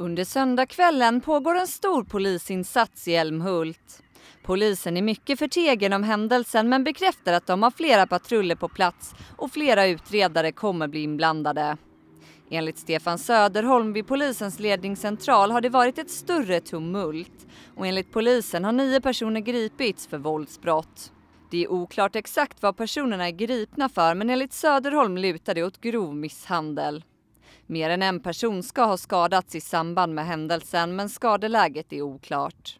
Under söndagskvällen pågår en stor polisinsats i Älmhult. Polisen är mycket förtegen om händelsen men bekräftar att de har flera patruller på plats och flera utredare kommer bli inblandade. Enligt Stefan Söderholm vid polisens ledningscentral har det varit ett större tumult och enligt polisen har nio personer gripits för våldsbrott. Det är oklart exakt vad personerna är gripna för men enligt Söderholm lutar det åt grov misshandel. Mer än en person ska ha skadats i samband med händelsen men skadeläget är oklart.